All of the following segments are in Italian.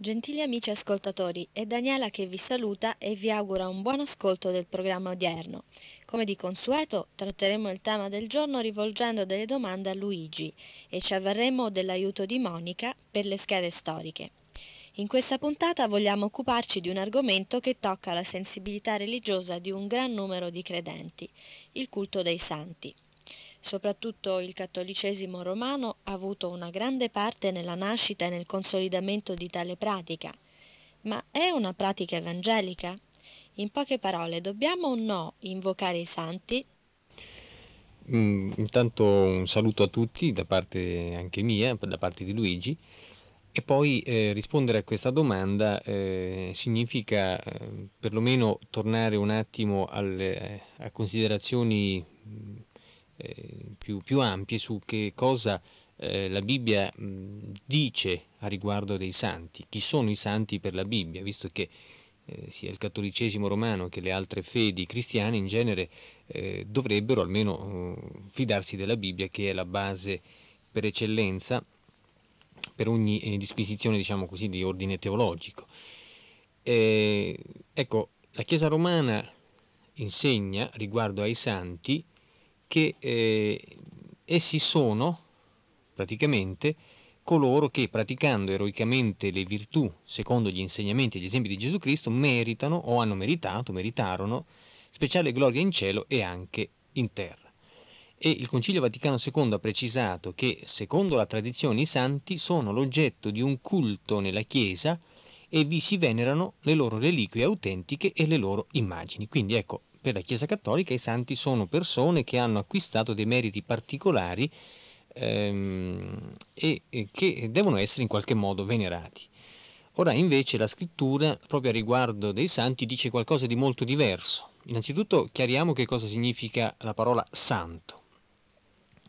Gentili amici ascoltatori, è Daniela che vi saluta e vi augura un buon ascolto del programma odierno. Come di consueto, tratteremo il tema del giorno rivolgendo delle domande a Luigi e ci avverremo dell'aiuto di Monica per le schede storiche. In questa puntata vogliamo occuparci di un argomento che tocca la sensibilità religiosa di un gran numero di credenti, il culto dei santi. Soprattutto il cattolicesimo romano ha avuto una grande parte nella nascita e nel consolidamento di tale pratica. Ma è una pratica evangelica? In poche parole, dobbiamo o no invocare i santi? Mm, intanto un saluto a tutti da parte anche mia, da parte di Luigi. E poi eh, rispondere a questa domanda eh, significa eh, perlomeno tornare un attimo alle, eh, a considerazioni mm, eh, più, più, ampie su che cosa eh, la Bibbia mh, dice a riguardo dei santi, chi sono i santi per la Bibbia, visto che eh, sia il cattolicesimo romano che le altre fedi cristiane in genere eh, dovrebbero almeno eh, fidarsi della Bibbia che è la base per eccellenza per ogni eh, disquisizione diciamo così, di ordine teologico. ecco, la Chiesa romana insegna riguardo ai santi che eh, essi sono praticamente coloro che praticando eroicamente le virtù secondo gli insegnamenti e gli esempi di Gesù Cristo meritano o hanno meritato, meritarono speciale gloria in cielo e anche in terra. E il Concilio Vaticano II ha precisato che secondo la tradizione i santi sono l'oggetto di un culto nella Chiesa e vi si venerano le loro reliquie autentiche e le loro immagini. Quindi ecco, per la Chiesa Cattolica i santi sono persone che hanno acquistato dei meriti particolari ehm, e, e che devono essere in qualche modo venerati. Ora invece la scrittura proprio a riguardo dei santi dice qualcosa di molto diverso. Innanzitutto chiariamo che cosa significa la parola santo.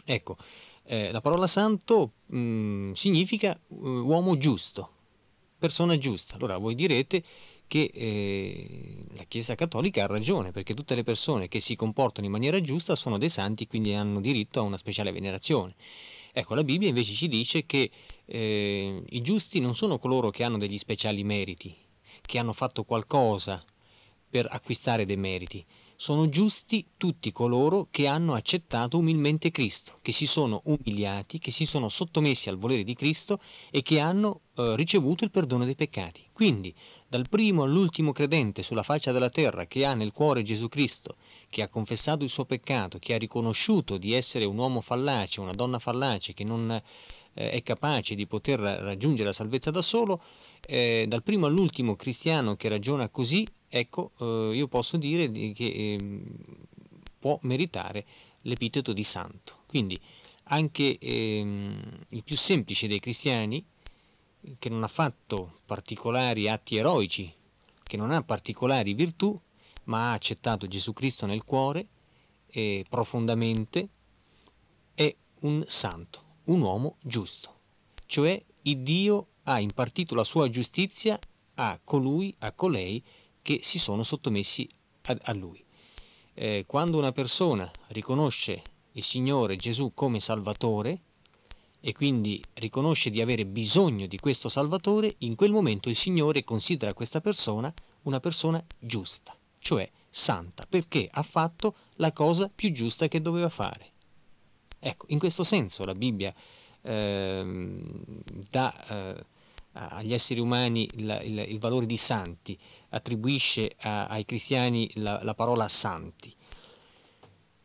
Ecco, eh, la parola santo mh, mm, significa eh, uomo giusto, persona giusta. Allora voi direte che eh, la Chiesa Cattolica ha ragione, perché tutte le persone che si comportano in maniera giusta sono dei santi, quindi hanno diritto a una speciale venerazione. Ecco, la Bibbia invece ci dice che eh, i giusti non sono coloro che hanno degli speciali meriti, che hanno fatto qualcosa per acquistare dei meriti, sono giusti tutti coloro che hanno accettato umilmente Cristo, che si sono umiliati, che si sono sottomessi al volere di Cristo e che hanno eh, ricevuto il perdono dei peccati. Quindi, dal primo all'ultimo credente sulla faccia della terra che ha nel cuore Gesù Cristo, che ha confessato il suo peccato, che ha riconosciuto di essere un uomo fallace, una donna fallace, che non eh, è capace di poter raggiungere la salvezza da solo, eh, dal primo all'ultimo cristiano che ragiona così ecco, eh, io posso dire che eh, può meritare l'epiteto di santo. Quindi anche ehm, il più semplice dei cristiani, che non ha fatto particolari atti eroici, che non ha particolari virtù, ma ha accettato Gesù Cristo nel cuore eh, profondamente, è un santo, un uomo giusto. Cioè, il Dio ha impartito la sua giustizia a colui, a colei che si sono sottomessi a, a lui. Eh, quando una persona riconosce il Signore Gesù come Salvatore e quindi riconosce di avere bisogno di questo Salvatore, in quel momento il Signore considera questa persona una persona giusta, cioè santa, perché ha fatto la cosa più giusta che doveva fare. Ecco, in questo senso la Bibbia eh, dà... Eh, agli esseri umani il, il, il, valore di santi, attribuisce a, ai cristiani la, la, parola santi.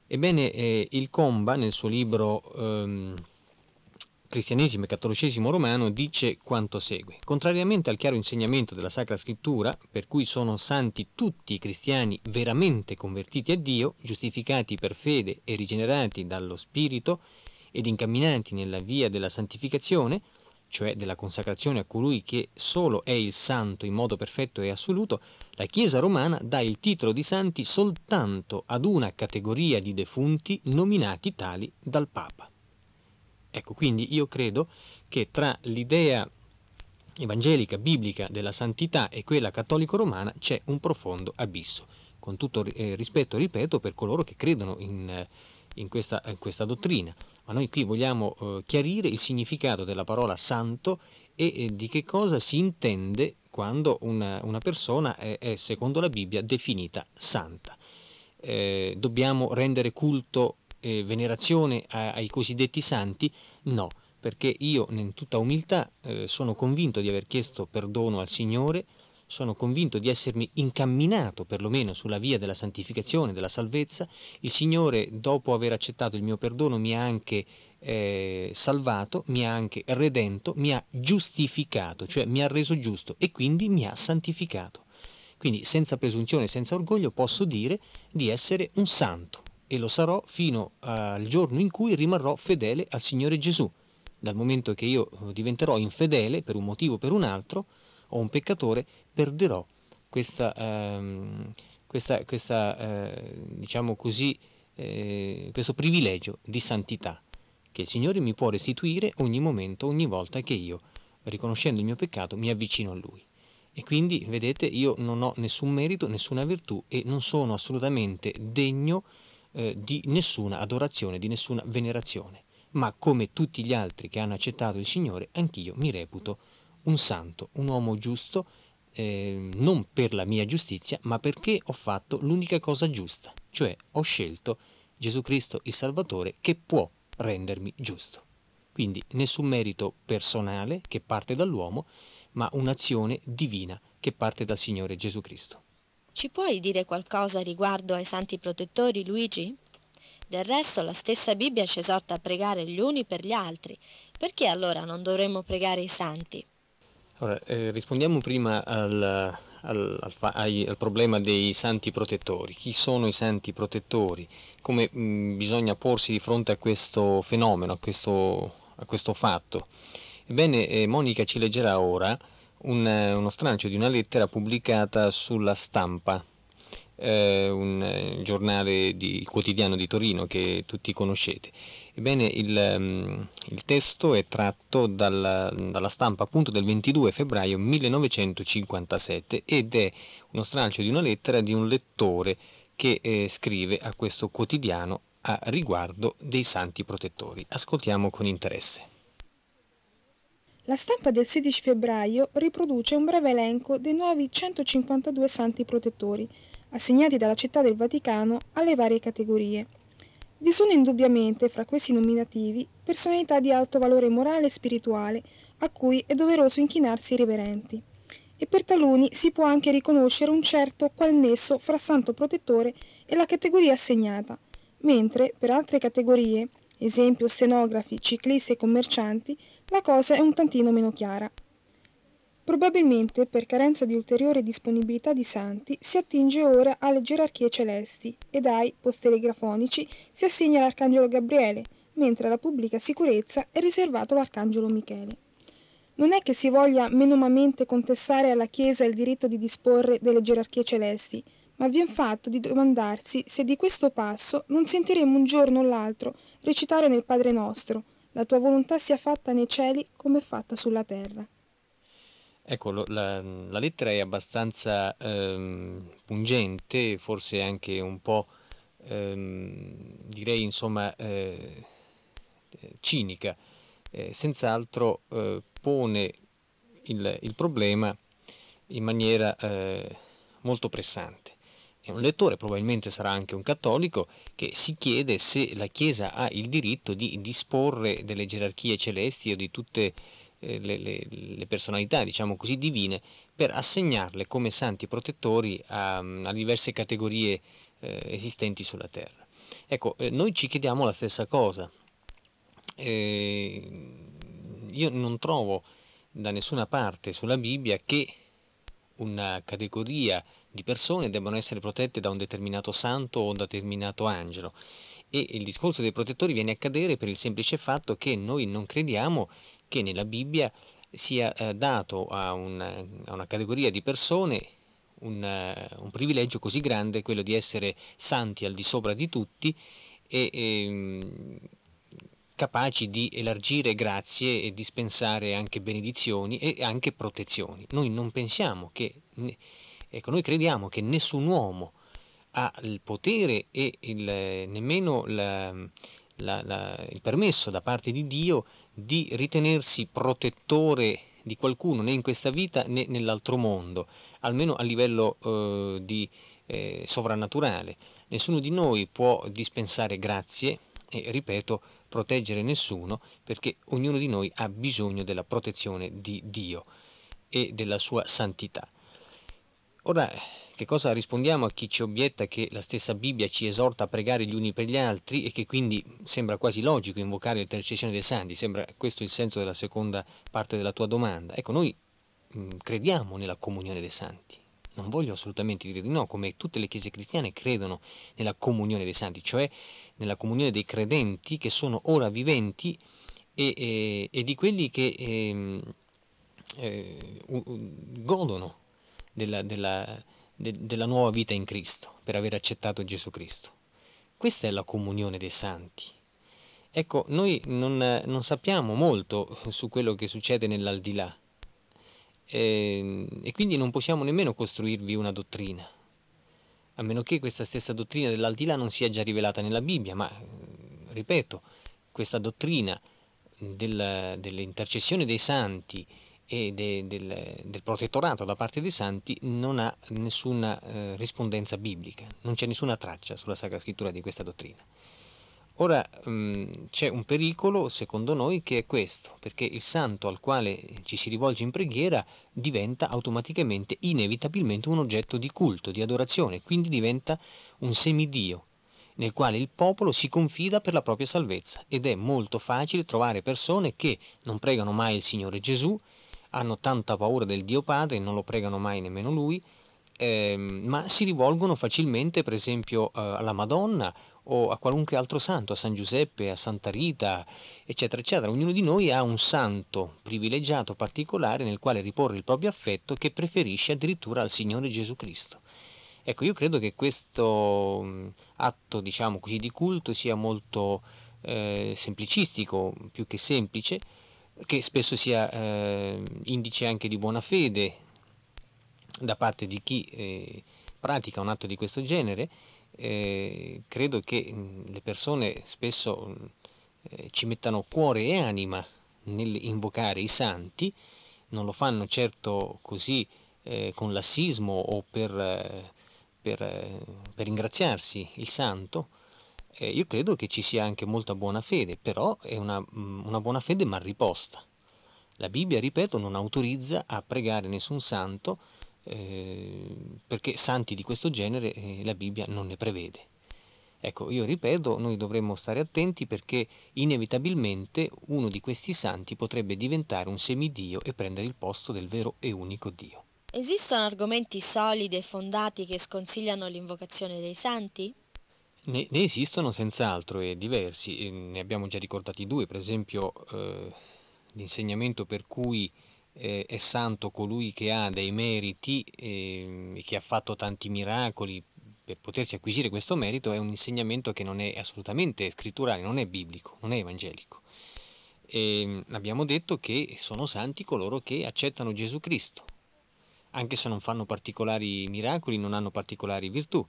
Ebbene, eh, il Comba nel suo libro ehm, Cristianesimo e Cattolicesimo Romano dice quanto segue. Contrariamente al chiaro insegnamento della Sacra Scrittura, per cui sono santi tutti i cristiani veramente convertiti a Dio, giustificati per fede e rigenerati dallo Spirito ed incamminati nella via della santificazione, cioè della consacrazione a colui che solo è il santo in modo perfetto e assoluto, la Chiesa romana dà il titolo di santi soltanto ad una categoria di defunti nominati tali dal Papa. Ecco, quindi io credo che tra l'idea evangelica, biblica della santità e quella cattolico-romana c'è un profondo abisso. Con tutto eh, rispetto, ripeto, per coloro che credono in, eh, in, questa, in questa dottrina ma noi qui vogliamo eh, chiarire il significato della parola santo e eh, di che cosa si intende quando una, una persona è, è, secondo la Bibbia, definita santa. Eh, dobbiamo rendere culto e venerazione a, ai cosiddetti santi? No, perché io in tutta umiltà eh, sono convinto di aver chiesto perdono al Signore, sono convinto di essermi incamminato perlomeno sulla via della santificazione, della salvezza, il Signore, dopo aver accettato il mio perdono, mi ha anche eh, salvato, mi ha anche redento, mi ha giustificato, cioè mi ha reso giusto e quindi mi ha santificato. Quindi senza presunzione, senza orgoglio posso dire di essere un santo e lo sarò fino al giorno in cui rimarrò fedele al Signore Gesù. Dal momento che io eh, diventerò infedele per un motivo o per un altro, o un peccatore, perderò questa, ehm, questa, questa eh, diciamo così, eh, questo privilegio di santità che il Signore mi può restituire ogni momento, ogni volta che io, riconoscendo il mio peccato, mi avvicino a Lui. E quindi, vedete, io non ho nessun merito, nessuna virtù e non sono assolutamente degno eh, di nessuna adorazione, di nessuna venerazione. Ma come tutti gli altri che hanno accettato il Signore, anch'io mi reputo un santo, un uomo giusto, eh, non per la mia giustizia, ma perché ho fatto l'unica cosa giusta, cioè ho scelto Gesù Cristo il Salvatore che può rendermi giusto. Quindi nessun merito personale che parte dall'uomo, ma un'azione divina che parte dal Signore Gesù Cristo. Ci puoi dire qualcosa riguardo ai santi protettori, Luigi? Del resto la stessa Bibbia ci esorta a pregare gli uni per gli altri. Perché allora non dovremmo pregare i santi? Allora, eh, rispondiamo prima al, al, al, al, problema dei santi protettori. Chi sono i santi protettori? Come mh, mm, bisogna porsi di fronte a questo fenomeno, a questo, a questo fatto? Ebbene, eh, Monica ci leggerà ora un, uno strancio di una lettera pubblicata sulla stampa eh, un eh, giornale di, quotidiano di Torino che tutti conoscete. Ebbene, il, ehm, il testo è tratto dalla, dalla, stampa appunto del 22 febbraio 1957 ed è uno stralcio di una lettera di un lettore che eh, scrive a questo quotidiano a riguardo dei santi protettori. Ascoltiamo con interesse. La stampa del 16 febbraio riproduce un breve elenco dei nuovi 152 santi protettori assegnati dalla Città del Vaticano alle varie categorie. Vi sono indubbiamente fra questi nominativi personalità di alto valore morale e spirituale a cui è doveroso inchinarsi i riverenti e per taluni si può anche riconoscere un certo qual nesso fra santo protettore e la categoria assegnata, mentre per altre categorie, esempio stenografi, ciclisti e commercianti, la cosa è un tantino meno chiara. Probabilmente per carenza di ulteriore disponibilità di santi si attinge ora alle gerarchie celesti ed ai postelegrafonici si assegna l'arcangelo Gabriele, mentre alla pubblica sicurezza è riservato l'arcangelo Michele. Non è che si voglia menomamente contestare alla Chiesa il diritto di disporre delle gerarchie celesti, ma vien fatto di domandarsi se di questo passo non sentiremo un giorno o l'altro recitare nel Padre nostro, la tua volontà sia fatta nei cieli come fatta sulla terra. Ecco, lo, la, la, lettera è abbastanza ehm, pungente, forse anche un po', ehm, direi insomma, eh, eh cinica. Eh, senz'altro eh, pone il, il, problema in maniera eh, molto pressante. E un lettore probabilmente sarà anche un cattolico che si chiede se la Chiesa ha il diritto di disporre delle gerarchie celesti o di tutte le eh, le, le, le, personalità, diciamo così, divine, per assegnarle come santi protettori a, a diverse categorie eh, esistenti sulla terra. Ecco, eh, noi ci chiediamo la stessa cosa. Eh, io non trovo da nessuna parte sulla Bibbia che una categoria di persone debbano essere protette da un determinato santo o da un determinato angelo. E il discorso dei protettori viene a cadere per il semplice fatto che noi non crediamo che nella Bibbia sia eh, dato a, un, a, una categoria di persone un, eh, un, privilegio così grande, quello di essere santi al di sopra di tutti e, e ehm, capaci di elargire grazie e dispensare anche benedizioni e anche protezioni. Noi non pensiamo che, ecco, noi crediamo che nessun uomo ha il potere e il, nemmeno la, la, la, il permesso da parte di Dio di ritenersi protettore di qualcuno né in questa vita né nell'altro mondo, almeno a livello eh, di, eh, sovrannaturale. Nessuno di noi può dispensare grazie e, ripeto, proteggere nessuno perché ognuno di noi ha bisogno della protezione di Dio e della sua santità. Ora, che cosa rispondiamo a chi ci obietta che la stessa Bibbia ci esorta a pregare gli uni per gli altri e che quindi sembra quasi logico invocare l'intercessione dei santi? Sembra questo il senso della seconda parte della tua domanda. Ecco, noi mh, mm, crediamo nella comunione dei santi. Non voglio assolutamente dire di no, come tutte le chiese cristiane credono nella comunione dei santi, cioè nella comunione dei credenti che sono ora viventi e, e, e di quelli che ehm, eh, eh, godono della, della de- della nuova vita in Cristo, per aver accettato Gesù Cristo. Questa è la comunione dei santi. Ecco, noi non, non sappiamo molto su quello che succede nell'aldilà e, ehm, e quindi non possiamo nemmeno costruirvi una dottrina, a meno che questa stessa dottrina dell'aldilà non sia già rivelata nella Bibbia, ma ripeto, questa dottrina del, dell'intercessione dei santi, e de, del, del, protettorato da parte dei santi non ha nessuna eh, rispondenza biblica, non c'è nessuna traccia sulla Sacra Scrittura di questa dottrina. Ora mh, mm, c'è un pericolo, secondo noi, che è questo, perché il santo al quale ci si rivolge in preghiera diventa automaticamente, inevitabilmente, un oggetto di culto, di adorazione, quindi diventa un semidio nel quale il popolo si confida per la propria salvezza ed è molto facile trovare persone che non pregano mai il Signore Gesù, hanno tanta paura del Dio Padre, non lo pregano mai nemmeno lui, eh, ma si rivolgono facilmente per esempio eh, alla Madonna o a qualunque altro santo, a San Giuseppe, a Santa Rita, eccetera, eccetera. Ognuno di noi ha un santo privilegiato, particolare, nel quale riporre il proprio affetto che preferisce addirittura al Signore Gesù Cristo. Ecco, io credo che questo mm, atto, diciamo così, di culto sia molto eh, semplicistico, più che semplice, che spesso sia eh, indice anche di buona fede da parte di chi eh, pratica un atto di questo genere, eh, credo che le persone spesso mh, eh, ci mettano cuore e anima nell'invocare i santi, non lo fanno certo così eh, con lassismo o per, eh, per, per ringraziarsi il santo, eh, io credo che ci sia anche molta buona fede, però è una, mm, una buona fede mal riposta. La Bibbia, ripeto, non autorizza a pregare nessun santo, eh, perché santi di questo genere eh, la Bibbia non ne prevede. Ecco, io ripeto, noi dovremmo stare attenti perché inevitabilmente uno di questi santi potrebbe diventare un semidio e prendere il posto del vero e unico Dio. Esistono argomenti solidi e fondati che sconsigliano l'invocazione dei santi? Ne, ne, esistono senz'altro e eh, diversi, e ne abbiamo già ricordati due, per esempio eh, l'insegnamento per cui eh, è santo colui che ha dei meriti eh, e che ha fatto tanti miracoli per potersi acquisire questo merito è un insegnamento che non è assolutamente scritturale, non è biblico, non è evangelico. E, ehm, abbiamo detto che sono santi coloro che accettano Gesù Cristo, anche se non fanno particolari miracoli, non hanno particolari virtù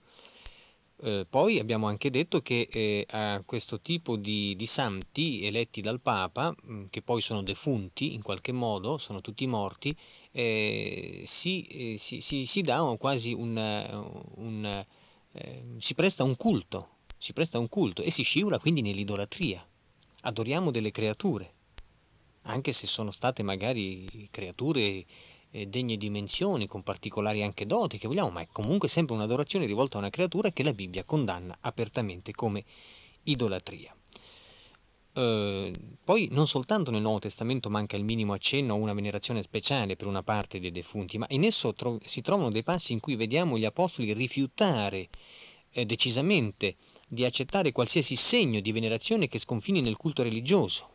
eh, poi abbiamo anche detto che eh, a questo tipo di, di, santi eletti dal Papa, mh, mm, che poi sono defunti in qualche modo, sono tutti morti, eh, si, eh, si, si, si, dà quasi un, un eh, si presta un culto, si presta un culto e si scivola quindi nell'idolatria. Adoriamo delle creature, anche se sono state magari creature eh, degne dimensioni, con particolari anche doti che vogliamo, ma è comunque sempre un'adorazione rivolta a una creatura che la Bibbia condanna apertamente come idolatria. Eh, poi non soltanto nel Nuovo Testamento manca il minimo accenno a una venerazione speciale per una parte dei defunti, ma in esso tro- si trovano dei passi in cui vediamo gli apostoli rifiutare eh, decisamente di accettare qualsiasi segno di venerazione che sconfini nel culto religioso.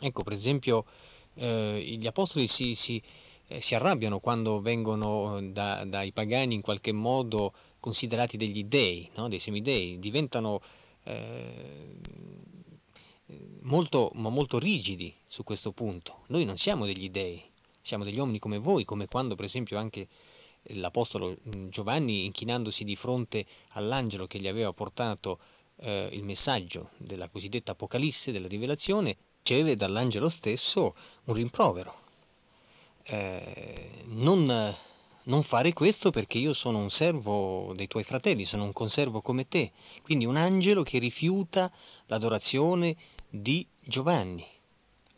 Ecco, per esempio, eh, gli apostoli si, si, eh, si arrabbiano quando vengono eh, da, dai pagani in qualche modo considerati degli dei, no? dei semidei, diventano eh, molto, ma molto rigidi su questo punto. Noi non siamo degli dei, siamo degli uomini come voi, come quando per esempio anche l'Apostolo mm, Giovanni, inchinandosi di fronte all'angelo che gli aveva portato eh, il messaggio della cosiddetta Apocalisse, della rivelazione, riceve dall'angelo stesso un rimprovero eh, non, non fare questo perché io sono un servo dei tuoi fratelli, sono un conservo come te. Quindi un angelo che rifiuta l'adorazione di Giovanni,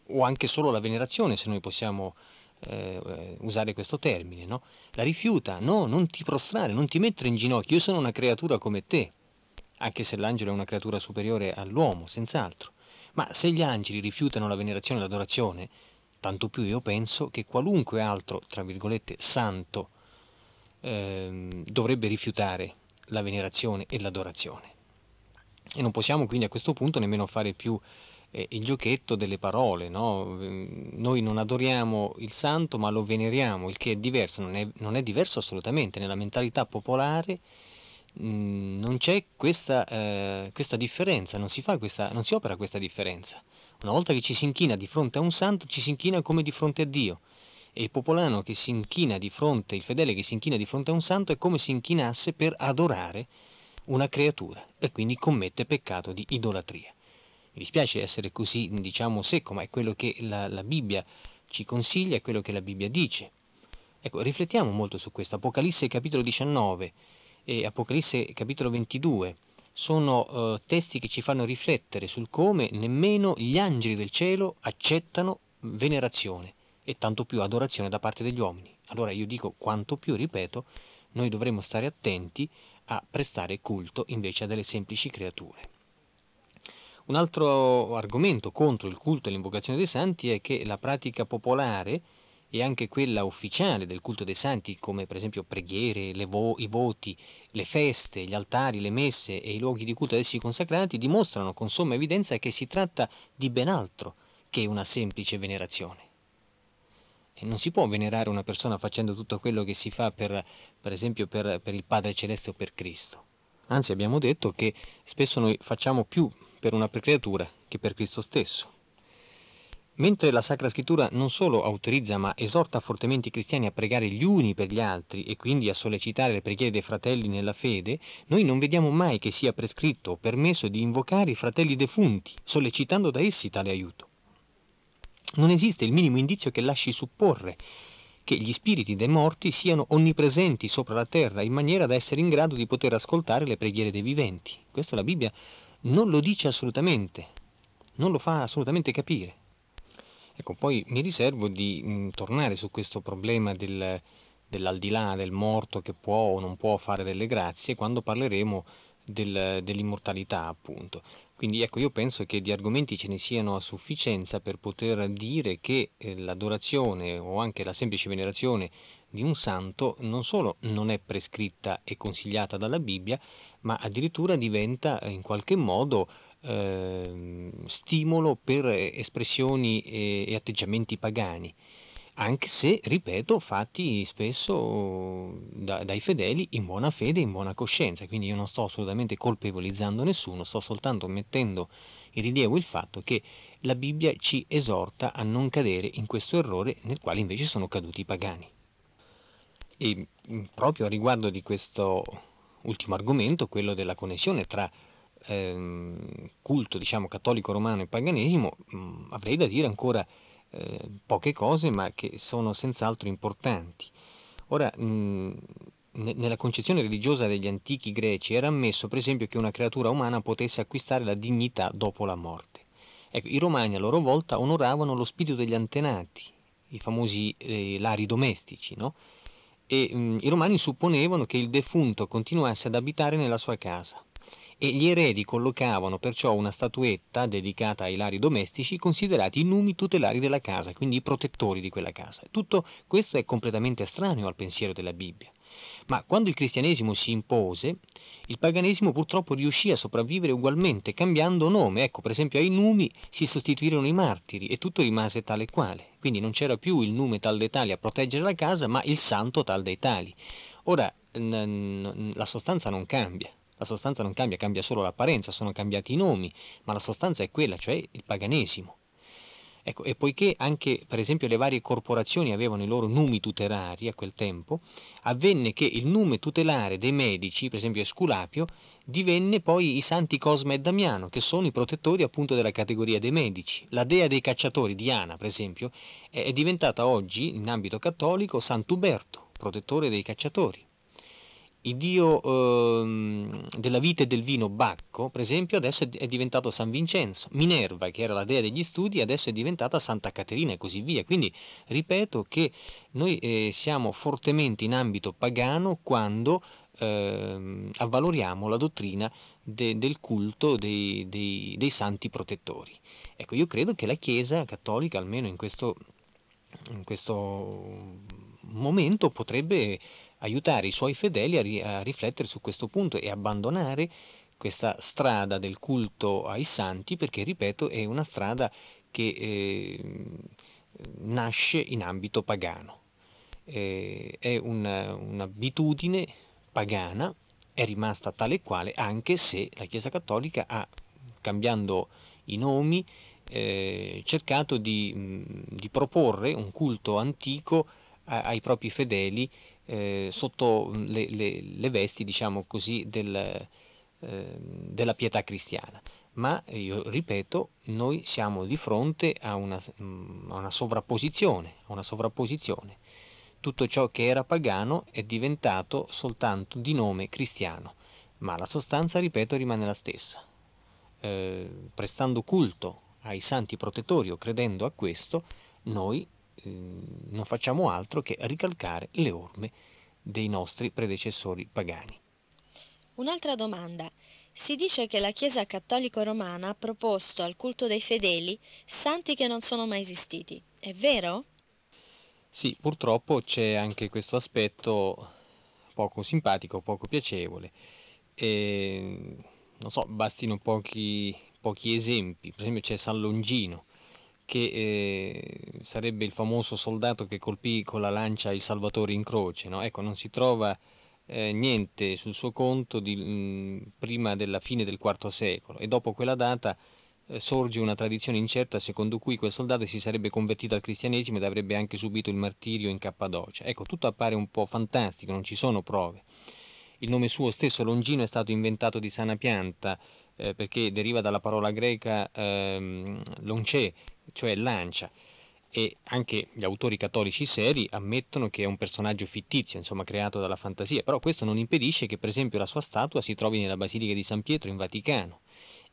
o anche solo la venerazione, se noi possiamo eh, usare questo termine, no? La rifiuta, no, non ti prostrare, non ti mettere in ginocchio, io sono una creatura come te, anche se l'angelo è una creatura superiore all'uomo, senz'altro. Ma se gli angeli rifiutano la venerazione e l'adorazione, Tanto più io penso che qualunque altro, tra virgolette, santo ehm, dovrebbe rifiutare la venerazione e l'adorazione. E non possiamo quindi a questo punto nemmeno fare più eh, il giochetto delle parole, no? noi non adoriamo il santo ma lo veneriamo, il che è diverso, non è, non è diverso assolutamente, nella mentalità popolare mh, mm, non c'è questa, eh, questa differenza, non si, questa, non si opera questa differenza. Una volta che ci si inchina di fronte a un santo, ci si inchina come di fronte a Dio. E il popolano che si inchina di fronte, il fedele che si inchina di fronte a un santo, è come se inchinasse per adorare una creatura e quindi commette peccato di idolatria. Mi dispiace essere così, diciamo, secco, ma è quello che la, la Bibbia ci consiglia, è quello che la Bibbia dice. Ecco, riflettiamo molto su questo. Apocalisse capitolo 19 e Apocalisse capitolo 22 sono eh, testi che ci fanno riflettere sul come nemmeno gli angeli del cielo accettano venerazione e tanto più adorazione da parte degli uomini. Allora io dico quanto più, ripeto, noi dovremmo stare attenti a prestare culto invece a delle semplici creature. Un altro argomento contro il culto e l'invocazione dei santi è che la pratica popolare e anche quella ufficiale del culto dei santi, come per esempio preghiere, vo- i voti, le feste, gli altari, le messe e i luoghi di culto ad essi consacrati, dimostrano con somma evidenza che si tratta di ben altro che una semplice venerazione. E non si può venerare una persona facendo tutto quello che si fa per, per esempio per, per il Padre Celeste o per Cristo. Anzi abbiamo detto che spesso noi facciamo più per una creatura che per Cristo stesso. Mentre la Sacra Scrittura non solo autorizza ma esorta fortemente i cristiani a pregare gli uni per gli altri e quindi a sollecitare le preghiere dei fratelli nella fede, noi non vediamo mai che sia prescritto o permesso di invocare i fratelli defunti, sollecitando da essi tale aiuto. Non esiste il minimo indizio che lasci supporre che gli spiriti dei morti siano onnipresenti sopra la terra in maniera da essere in grado di poter ascoltare le preghiere dei viventi. Questo la Bibbia non lo dice assolutamente, non lo fa assolutamente capire. Ecco, poi mi riservo di mh, tornare su questo problema del, dell'aldilà, del morto che può o non può fare delle grazie quando parleremo del, dell'immortalità, appunto. Quindi ecco, io penso che di argomenti ce ne siano a sufficienza per poter dire che eh, l'adorazione o anche la semplice venerazione di un santo non solo non è prescritta e consigliata dalla Bibbia, ma addirittura diventa eh, in qualche modo eh, stimolo per espressioni e, e atteggiamenti pagani, anche se, ripeto, fatti spesso da, dai fedeli in buona fede e in buona coscienza, quindi io non sto assolutamente colpevolizzando nessuno, sto soltanto mettendo in rilievo il fatto che la Bibbia ci esorta a non cadere in questo errore nel quale invece sono caduti i pagani. E proprio a riguardo di questo ultimo argomento, quello della connessione tra ehm, culto diciamo, cattolico romano e paganesimo, mh, mm, avrei da dire ancora eh, poche cose, ma che sono senz'altro importanti. Ora, mh, mm, nella concezione religiosa degli antichi greci era ammesso per esempio che una creatura umana potesse acquistare la dignità dopo la morte. Ecco, I romani a loro volta onoravano lo spirito degli antenati, i famosi eh, lari domestici, no? e mh, mm, i romani supponevano che il defunto continuasse ad abitare nella sua casa e gli eredi collocavano perciò una statuetta dedicata ai lari domestici considerati i numi tutelari della casa, quindi i protettori di quella casa. Tutto questo è completamente estraneo al pensiero della Bibbia. Ma quando il cristianesimo si impose, il paganesimo purtroppo riuscì a sopravvivere ugualmente, cambiando nome. Ecco, per esempio ai numi si sostituirono i martiri e tutto rimase tale quale. Quindi non c'era più il nume tal dei tali a proteggere la casa, ma il santo tal dei tali. Ora, la sostanza non cambia, la sostanza non cambia, cambia solo l'apparenza, sono cambiati i nomi, ma la sostanza è quella, cioè il paganesimo. Ecco, e poiché anche per esempio le varie corporazioni avevano i loro numi tutelari a quel tempo, avvenne che il nome tutelare dei medici, per esempio Esculapio, divenne poi i santi Cosma e Damiano, che sono i protettori appunto della categoria dei medici. La dea dei cacciatori, Diana per esempio, è diventata oggi, in ambito cattolico, Sant'Uberto, protettore dei cacciatori il dio eh, della vita e del vino Bacco, per esempio, adesso è diventato San Vincenzo. Minerva, che era la dea degli studi, adesso è diventata Santa Caterina e così via. Quindi ripeto che noi eh, siamo fortemente in ambito pagano quando eh, avvaloriamo la dottrina de, del culto dei, dei, dei santi protettori. Ecco, io credo che la Chiesa cattolica, almeno in questo, in questo momento, potrebbe aiutare i suoi fedeli a, ri, a riflettere su questo punto e abbandonare questa strada del culto ai santi perché, ripeto, è una strada che eh, nasce in ambito pagano. Eh, è una, un'abitudine pagana, è rimasta tale e quale anche se la Chiesa Cattolica ha, cambiando i nomi, eh, cercato di, di, proporre un culto antico ai propri fedeli eh, sotto mm, le, le, le, vesti, diciamo così, del, eh, della pietà cristiana. Ma io ripeto, noi siamo di fronte a una, mm, a una sovrapposizione, a una sovrapposizione. Tutto ciò che era pagano è diventato soltanto di nome cristiano, ma la sostanza, ripeto, rimane la stessa. Eh, prestando culto ai santi protettori o credendo a questo, noi Ehm, non facciamo altro che ricalcare le orme dei nostri predecessori pagani. Un'altra domanda. Si dice che la Chiesa cattolico romana ha proposto al culto dei fedeli santi che non sono mai esistiti. È vero? Sì, purtroppo c'è anche questo aspetto poco simpatico, poco piacevole. E, non so, bastino pochi, pochi esempi. Per esempio c'è San Longino, che eh, sarebbe il famoso soldato che colpì con la lancia i salvatori in croce. No? Ecco, non si trova eh, niente sul suo conto di, mh, mm, prima della fine del IV secolo e dopo quella data eh, sorge una tradizione incerta secondo cui quel soldato si sarebbe convertito al cristianesimo ed avrebbe anche subito il martirio in Cappadocia. Ecco, tutto appare un po' fantastico, non ci sono prove. Il nome suo stesso Longino è stato inventato di sana pianta eh, perché deriva dalla parola greca ehm, lonce, cioè Lancia, e anche gli autori cattolici seri ammettono che è un personaggio fittizio, insomma creato dalla fantasia, però questo non impedisce che per esempio la sua statua si trovi nella Basilica di San Pietro in Vaticano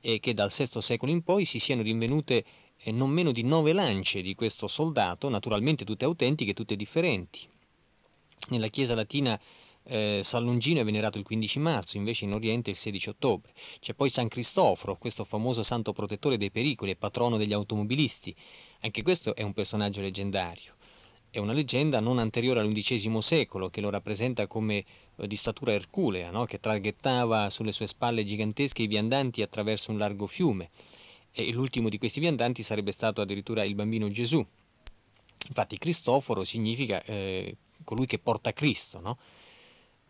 e che dal VI secolo in poi si siano rinvenute eh, non meno di nove lance di questo soldato, naturalmente tutte autentiche, tutte differenti. Nella chiesa latina eh, San Longino è venerato il 15 marzo, invece in Oriente il 16 ottobre. C'è poi San Cristoforo, questo famoso santo protettore dei pericoli e patrono degli automobilisti. Anche questo è un personaggio leggendario. È una leggenda non anteriore all'undicesimo secolo che lo rappresenta come eh, di statura erculea, no? che traghettava sulle sue spalle gigantesche i viandanti attraverso un largo fiume. E l'ultimo di questi viandanti sarebbe stato addirittura il bambino Gesù. Infatti Cristoforo significa eh, colui che porta Cristo, no?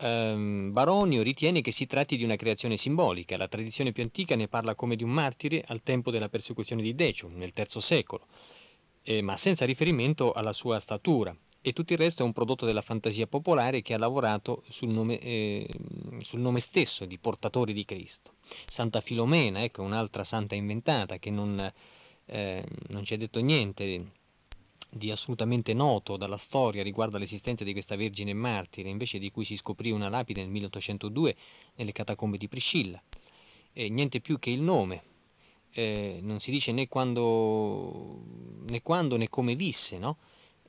Um, ehm, Baronio ritiene che si tratti di una creazione simbolica, la tradizione più antica ne parla come di un martire al tempo della persecuzione di Decium, nel III secolo, eh, ma senza riferimento alla sua statura, e tutto il resto è un prodotto della fantasia popolare che ha lavorato sul nome, eh, sul nome stesso di portatore di Cristo. Santa Filomena, ecco, un'altra santa inventata che non, eh, non ci ha detto niente di assolutamente noto dalla storia riguardo all'esistenza di questa vergine martire, invece di cui si scoprì una lapide nel 1802 nelle catacombe di Priscilla. E niente più che il nome, eh, non si dice né quando né, quando, né come visse, no?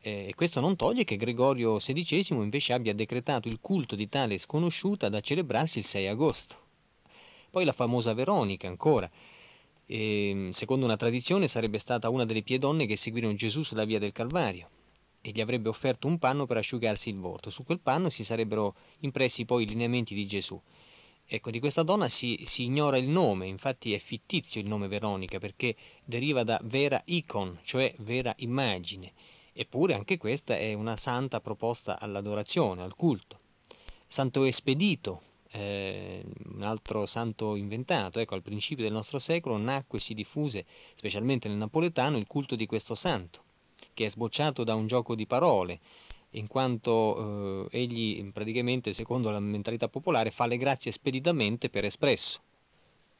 Eh, e questo non toglie che Gregorio XVI invece abbia decretato il culto di tale sconosciuta da celebrarsi il 6 agosto. Poi la famosa Veronica ancora, e, ehm, secondo una tradizione, sarebbe stata una delle pie donne che seguirono Gesù sulla via del Calvario e gli avrebbe offerto un panno per asciugarsi il volto. Su quel panno si sarebbero impressi poi i lineamenti di Gesù. Ecco, di questa donna si, si ignora il nome, infatti è fittizio il nome Veronica perché deriva da vera icon, cioè vera immagine. Eppure anche questa è una santa proposta all'adorazione, al culto. Santo Espedito, eh, un altro santo inventato, ecco, al principio del nostro secolo nacque e si diffuse, specialmente nel napoletano, il culto di questo santo, che è sbocciato da un gioco di parole, in quanto eh, egli praticamente, secondo la mentalità popolare, fa le grazie speditamente per espresso.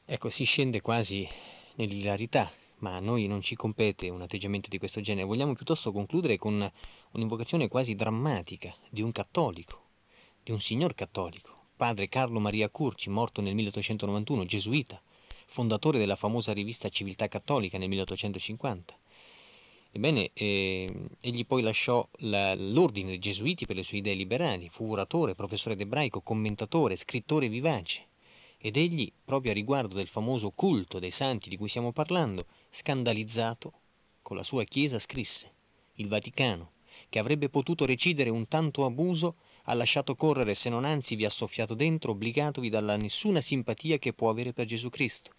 Ecco, si scende quasi nell'ilarità, ma a noi non ci compete un atteggiamento di questo genere, vogliamo piuttosto concludere con un'invocazione quasi drammatica di un cattolico, di un signor cattolico padre Carlo Maria Curci, morto nel 1891, gesuita, fondatore della famosa rivista Civiltà Cattolica nel 1850. Ebbene, eh, egli poi lasciò la, l'ordine dei gesuiti per le sue idee liberali, fu oratore, professore d'ebraico, commentatore, scrittore vivace ed egli, proprio a riguardo del famoso culto dei santi di cui stiamo parlando, scandalizzato, con la sua Chiesa scrisse, il Vaticano, che avrebbe potuto recidere un tanto abuso ha lasciato correre se non anzi vi ha soffiato dentro, obbligatovi dalla nessuna simpatia che può avere per Gesù Cristo.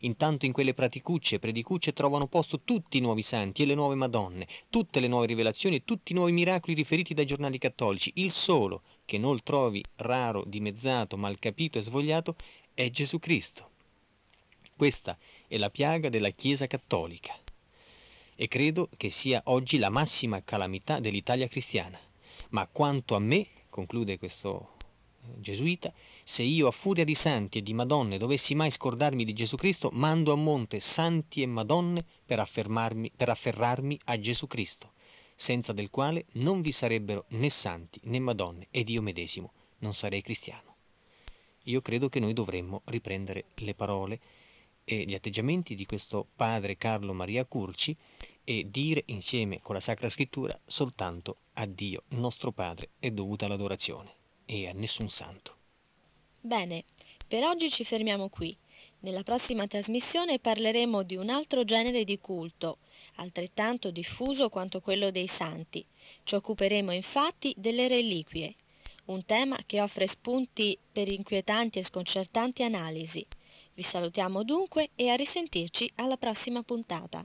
Intanto in quelle praticucce e predicucce trovano posto tutti i nuovi santi e le nuove madonne, tutte le nuove rivelazioni e tutti i nuovi miracoli riferiti dai giornali cattolici. Il solo, che non trovi raro, dimezzato, mal capito e svogliato, è Gesù Cristo. Questa è la piaga della Chiesa cattolica e credo che sia oggi la massima calamità dell'Italia cristiana. Ma quanto a me, conclude questo eh, gesuita, se io a furia di santi e di madonne dovessi mai scordarmi di Gesù Cristo, mando a monte santi e madonne per, affermarmi, per afferrarmi a Gesù Cristo, senza del quale non vi sarebbero né santi né madonne ed io medesimo non sarei cristiano. Io credo che noi dovremmo riprendere le parole e gli atteggiamenti di questo padre Carlo Maria Curci e dire insieme con la Sacra Scrittura soltanto a Dio, nostro Padre, è dovuta l'adorazione e a nessun santo. Bene, per oggi ci fermiamo qui. Nella prossima trasmissione parleremo di un altro genere di culto, altrettanto diffuso quanto quello dei santi. Ci occuperemo infatti delle reliquie, un tema che offre spunti per inquietanti e sconcertanti analisi. Vi salutiamo dunque e a risentirci alla prossima puntata.